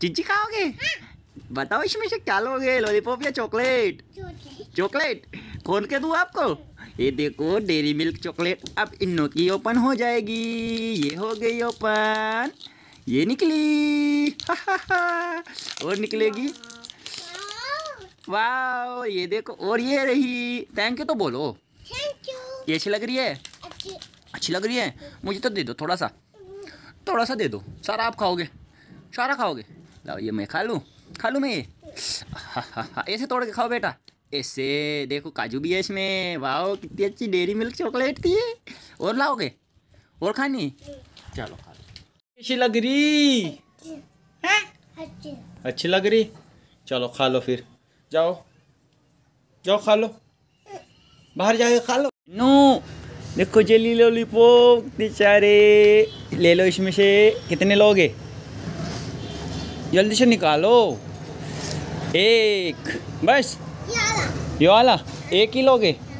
चिंची खाओगे हाँ। बताओ इसमें से क्या लोगे लॉलीपॉप या चॉकलेट चॉकलेट खोल के दूँ आपको ये देखो डेरी मिल्क चॉकलेट अब इन की ओपन हो जाएगी ये हो गई ओपन ये निकली और निकलेगी वाह ये देखो और ये रही थैंक यू तो बोलो ये अच्छी लग रही है अच्छी अच्छी लग रही है मुझे तो दे दो थोड़ा सा थोड़ा सा दे दो सारा आप खाओगे सारा खाओगे लाओ ये मैं खा लूँ खा लूँ मैं ये ऐसे तोड़ के खाओ बेटा ऐसे देखो काजू भी है इसमें वाओ कितनी अच्छी डेरी मिल्क चॉकलेट थी और लाओगे और खानी चलो खा लो कैसी लग रही अच्छी लग रही चलो खा लो फिर जाओ जाओ खा लो बाहर जाके खा लो नो देखो जेली लिपो बेचारे ले लो इसमें से कितने लोगे जल्दी से निकालो एक बस ये वाला एक ही लोगे